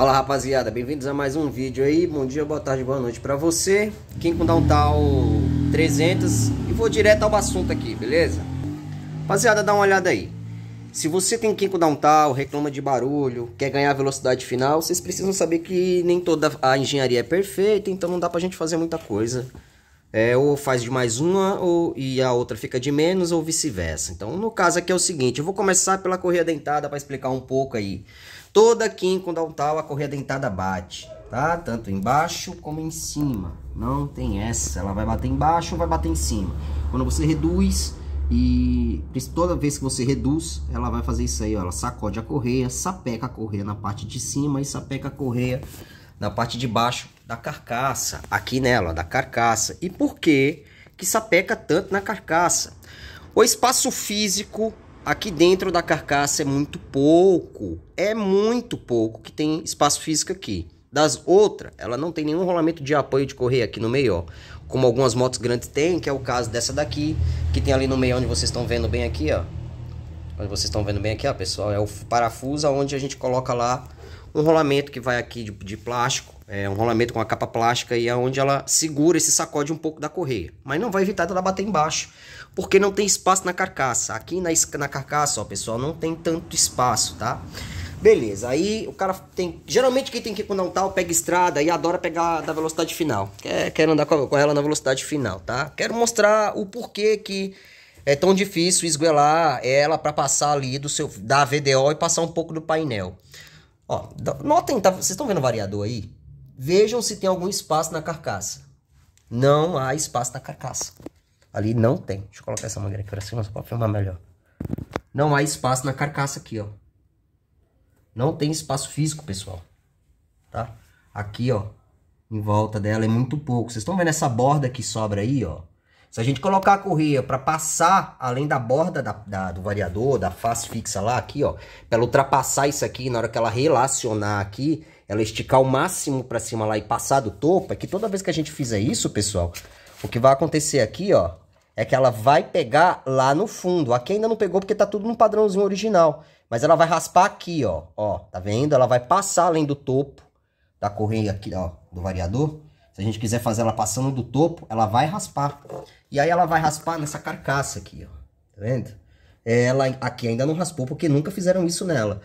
Fala rapaziada, bem-vindos a mais um vídeo aí. Bom dia, boa tarde, boa noite para você. Quem com Downtown 300 e vou direto ao assunto aqui, beleza? Rapaziada, dá uma olhada aí. Se você tem Kinko Downtown, reclama de barulho, quer ganhar velocidade final, vocês precisam saber que nem toda a engenharia é perfeita, então não dá pra gente fazer muita coisa. É, ou faz de mais uma ou, e a outra fica de menos ou vice-versa. Então, no caso aqui é o seguinte, eu vou começar pela correia dentada para explicar um pouco aí. Toda aqui em downtown a correia dentada bate, tá? Tanto embaixo como em cima. Não tem essa. Ela vai bater embaixo ou vai bater em cima. Quando você reduz e toda vez que você reduz, ela vai fazer isso aí, ó. Ela sacode a correia, sapeca a correia na parte de cima e sapeca a correia na parte de baixo da carcaça. Aqui nela, da carcaça. E por que que sapeca tanto na carcaça? O espaço físico aqui dentro da carcaça é muito pouco, é muito pouco que tem espaço físico aqui. Das outras, ela não tem nenhum rolamento de apoio de correr aqui no meio, ó. Como algumas motos grandes têm, que é o caso dessa daqui, que tem ali no meio onde vocês estão vendo bem aqui, ó. Onde vocês estão vendo bem aqui, ó, pessoal, é o parafuso onde a gente coloca lá um rolamento que vai aqui de, de plástico é, um rolamento com a capa plástica e aonde é ela segura e se sacode um pouco da correia. Mas não vai evitar dela bater embaixo, porque não tem espaço na carcaça. Aqui na, na carcaça, ó, pessoal, não tem tanto espaço, tá? Beleza, aí o cara tem... Geralmente quem tem que ir com tal pega estrada e adora pegar da velocidade final. Quer, quer andar com, com ela na velocidade final, tá? Quero mostrar o porquê que é tão difícil esguelar ela para passar ali do seu da VDO e passar um pouco do painel. Ó, notem, tá, vocês estão vendo o variador aí? Vejam se tem algum espaço na carcaça. Não há espaço na carcaça. Ali não tem. Deixa eu colocar essa mangueira aqui para cima só para filmar melhor. Não há espaço na carcaça aqui, ó. Não tem espaço físico, pessoal. Tá? Aqui, ó. Em volta dela é muito pouco. Vocês estão vendo essa borda que sobra aí, ó. Se a gente colocar a correia para passar além da borda da, da, do variador, da face fixa lá, aqui, ó. Para ela ultrapassar isso aqui, na hora que ela relacionar aqui, ela esticar o máximo para cima lá e passar do topo, é que toda vez que a gente fizer isso, pessoal, o que vai acontecer aqui, ó, é que ela vai pegar lá no fundo. Aqui ainda não pegou porque tá tudo no padrãozinho original. Mas ela vai raspar aqui, ó. Ó, tá vendo? Ela vai passar além do topo da correia aqui, ó, do variador. Se a gente quiser fazer ela passando do topo, ela vai raspar. E aí ela vai raspar nessa carcaça aqui, ó. Tá vendo? Ela aqui ainda não raspou, porque nunca fizeram isso nela.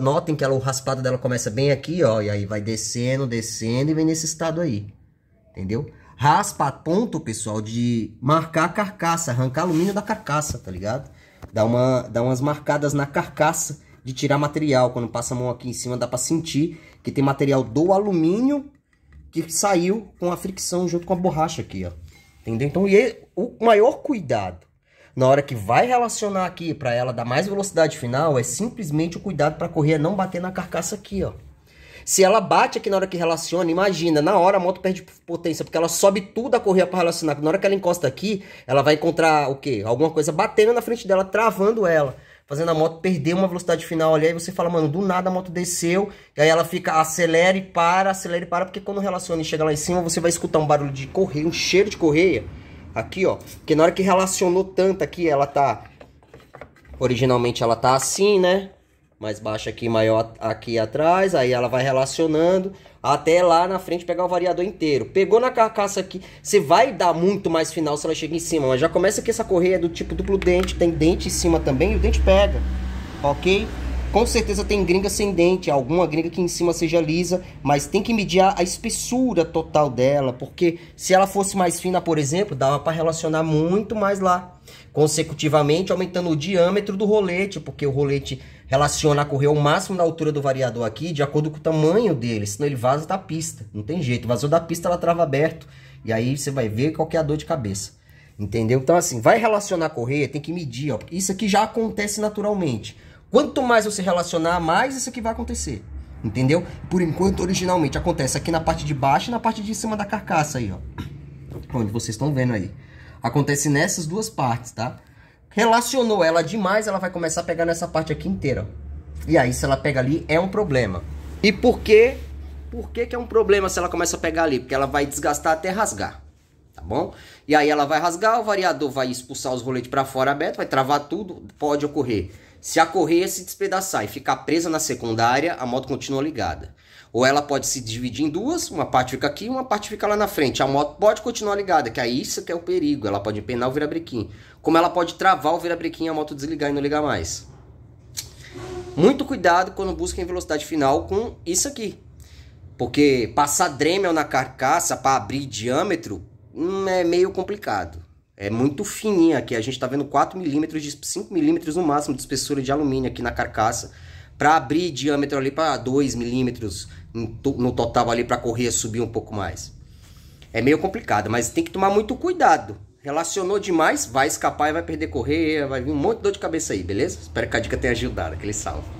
Notem que ela, o raspado dela começa bem aqui, ó. E aí vai descendo, descendo e vem nesse estado aí. Entendeu? Raspa a ponto, pessoal, de marcar a carcaça, arrancar alumínio da carcaça, tá ligado? Dá, uma, dá umas marcadas na carcaça de tirar material. Quando passa a mão aqui em cima, dá pra sentir que tem material do alumínio que saiu com a fricção junto com a borracha aqui, ó. Entendeu? Então, e é o maior cuidado na hora que vai relacionar aqui para ela dar mais velocidade final, é simplesmente o cuidado para a correia é não bater na carcaça aqui, ó. Se ela bate aqui na hora que relaciona, imagina, na hora a moto perde potência, porque ela sobe tudo a correia para relacionar. Na hora que ela encosta aqui, ela vai encontrar o quê? Alguma coisa batendo na frente dela, travando ela, fazendo a moto perder uma velocidade final ali. Aí você fala, mano, do nada a moto desceu, e aí ela fica, acelera e para, acelera e para, porque quando relaciona e chega lá em cima, você vai escutar um barulho de correia, um cheiro de correia aqui, ó. Porque na hora que relacionou tanto aqui, ela tá... Originalmente ela tá assim, né? mais baixa aqui, maior aqui atrás, aí ela vai relacionando até lá na frente pegar o variador inteiro. Pegou na carcaça aqui, você vai dar muito mais final se ela chega em cima, mas já começa que essa correia é do tipo duplo dente, tem dente em cima também e o dente pega, ok? Com certeza tem gringa sem dente, alguma gringa que em cima seja lisa, mas tem que medir a espessura total dela, porque se ela fosse mais fina, por exemplo, dava para relacionar muito mais lá. Consecutivamente aumentando o diâmetro do rolete, porque o rolete relaciona a correr ao máximo na altura do variador aqui, de acordo com o tamanho dele, senão ele vaza da pista. Não tem jeito, vazou da pista, ela trava aberto, e aí você vai ver qual que é a dor de cabeça. Entendeu? Então assim, vai relacionar a correia, tem que medir, ó. Isso aqui já acontece naturalmente Quanto mais você relacionar, mais isso aqui vai acontecer. Entendeu? Por enquanto, originalmente, acontece aqui na parte de baixo e na parte de cima da carcaça aí, ó. Onde vocês estão vendo aí. Acontece nessas duas partes, tá? Relacionou ela demais, ela vai começar a pegar nessa parte aqui inteira, E aí, se ela pega ali, é um problema. E por quê? Por que, que é um problema se ela começa a pegar ali? Porque ela vai desgastar até rasgar, tá bom? E aí ela vai rasgar, o variador vai expulsar os roletes para fora aberto, vai travar tudo, pode ocorrer se a correia se despedaçar e ficar presa na secundária, a moto continua ligada. Ou ela pode se dividir em duas, uma parte fica aqui, uma parte fica lá na frente. A moto pode continuar ligada, que é isso que é o perigo. Ela pode empenar o virabrequim. Como ela pode travar o virabrequim e a moto desligar e não ligar mais. Muito cuidado quando busquem velocidade final com isso aqui. Porque passar Dremel na carcaça para abrir diâmetro hum, é meio complicado é muito fininha aqui. A gente está vendo 4 milímetros, de 5 milímetros no máximo de espessura de alumínio aqui na carcaça. Para abrir diâmetro ali para 2 milímetros no total ali para correr subir um pouco mais. É meio complicado, mas tem que tomar muito cuidado. Relacionou demais, vai escapar e vai perder correr, vai vir um monte de dor de cabeça aí, beleza? Espero que a dica tenha ajudado, aquele salve.